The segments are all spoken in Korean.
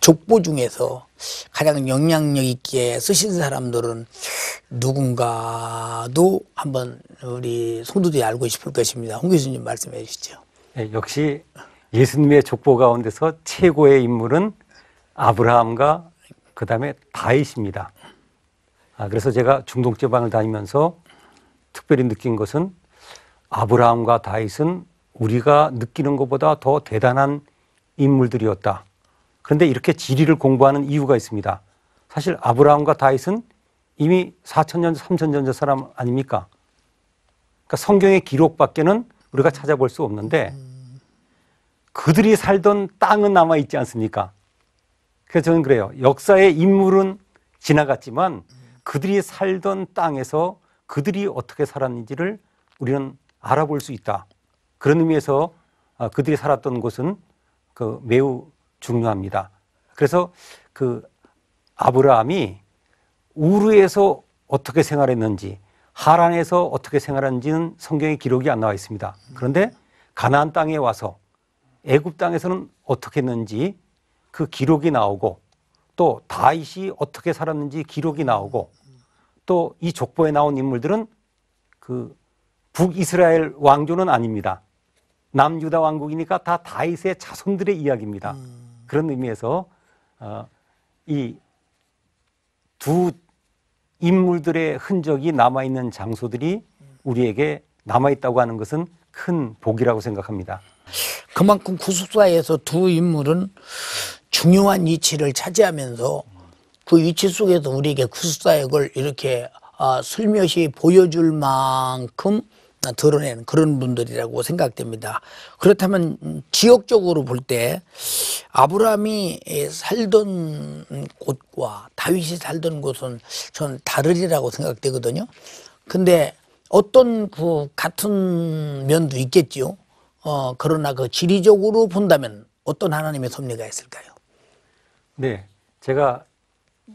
족보 중에서 가장 영향력 있게 쓰신 사람들은 누군가도 한번 우리 송도들이 알고 싶을 것입니다. 홍 교수님 말씀해 주시죠. 네, 역시 예수님의 족보 가운데서 최고의 인물은 아브라함과 그 다음에 다윗입니다. 아, 그래서 제가 중동 지방을 다니면서 특별히 느낀 것은 아브라함과 다윗은 우리가 느끼는 것보다 더 대단한 인물들이었다. 그런데 이렇게 지리를 공부하는 이유가 있습니다. 사실 아브라함과 다윗은 이미 4천년, 3천년 전 사람 아닙니까? 그러니까 성경의 기록밖에는 우리가 찾아볼 수 없는데 그들이 살던 땅은 남아 있지 않습니까? 그래서 저는 그래요. 역사의 인물은 지나갔지만 그들이 살던 땅에서 그들이 어떻게 살았는지를 우리는 알아볼 수 있다. 그런 의미에서 아, 그들이 살았던 곳은 그 매우 중요합니다. 그래서 그 아브라함이 우르에서 어떻게 생활했는지 하란에서 어떻게 생활했는지는 성경에 기록이 안 나와 있습니다. 그런데 가나안 땅에 와서 애굽 땅에서는 어떻게 했는지 그 기록이 나오고 또 다윗이 어떻게 살았는지 기록이 나오고 또 이 족보에 나온 인물들은 그 북이스라엘 왕조는 아닙니다. 남유다 왕국이니까 다 다윗의 자손들의 이야기입니다. 음. 그런 의미에서 어, 이두 인물들의 흔적이 남아 있는 장소들이 우리에게 남아 있다고 하는 것은 큰 복이라고 생각합니다. 그만큼 구습사에서 두 인물은 중요한 위치를 차지하면서 그 위치 속에서 우리에게 구습사역을 이렇게 아, 슬며시 보여줄 만큼 드러낸 그런 분들이라고 생각됩니다. 그렇다면 지역적으로 볼 때 아브라함이 살던 곳과 다윗이 살던 곳은 전 다르리라고 생각되거든요. 근데 어떤 그 같은 면도 있겠지요. 어, 그러나 그 지리적으로 본다면 어떤 하나님의 섭리가 있을까요? 네. 제가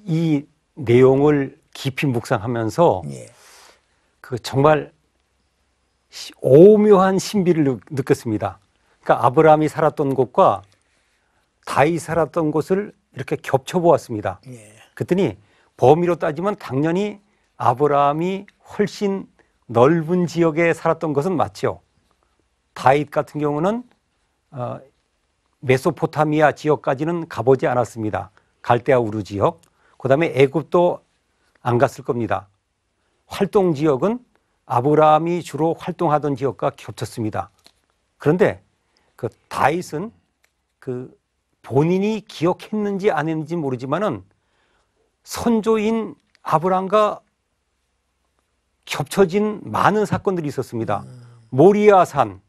이 내용을 깊이 묵상하면서 예. 그 정말 오묘한 신비를 느꼈습니다. 그러니까 아브라함이 살았던 곳과 다이 살았던 곳을 이렇게 겹쳐보았습니다. 예. 그랬더니 범위로 따지면 당연히 아브라함이 훨씬 넓은 지역에 살았던 것은 맞죠. 다윗 같은 경우는 어, 메소포타미아 지역까지는 가보지 않았습니다. 갈대아 우르 지역. 그 다음에 애굽도 안 갔을 겁니다. 활동 지역은 아브라함이 주로 활동하던 지역과 겹쳤습니다. 그런데 그 다윗은 그 본인이 기억했는지 안 했는지 모르지만은 선조인 아브라함과 겹쳐진 많은 사건들이 있었습니다. 모리아산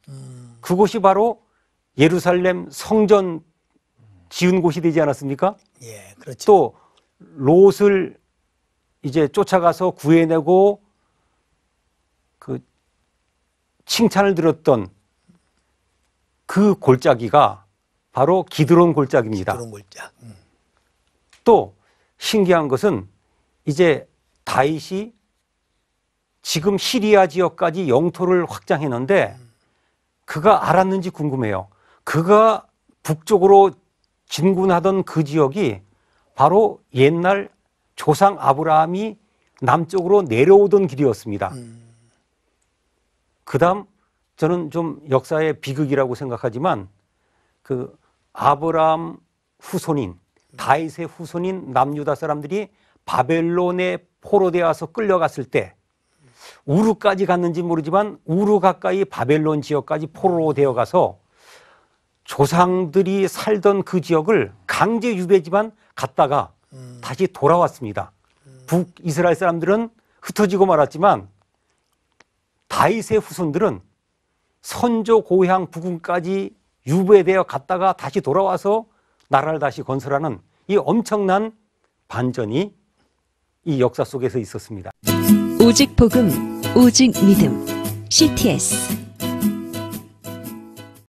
그곳이 바로 예루살렘 성전 지은 곳이 되지 않았습니까? 예, 그렇죠. 또 롯을 이제 쫓아가서 구해내고 그 칭찬을 들었던 그 골짜기가 바로 기드론 골짜기입니다. 기드론 골짜. 음. 또 신기한 것은 이제 다윗이 지금 시리아 지역까지 영토를 확장했는데 그가 알았는지 궁금해요. 그가 북쪽으로 진군하던 그 지역이 바로 옛날 조상 아브라함이 남쪽으로 내려오던 길이었습니다. 음. 그다음 저는 좀 역사의 비극이라고 생각하지만 그 아브라함 후손인 다윗의 후손인 남유다 사람들이 바벨론에 포로되어서 끌려갔을 때우루까지 갔는지 모르지만 우루 가까이 바벨론 지역까지 포로되어 가서 조상들이 살던 그 지역을 강제 유배지만 갔다가 음. 다시 돌아왔습니다. 북 이스라엘 사람들은 흩어지고 말았지만 다윗의 후손들은 선조 고향 부근까지 유배되어 갔다가 다시 돌아와서 나라를 다시 건설하는 이 엄청난 반전이 이 역사 속에서 있었습니다. 오직 복음, 오직 믿음. CTS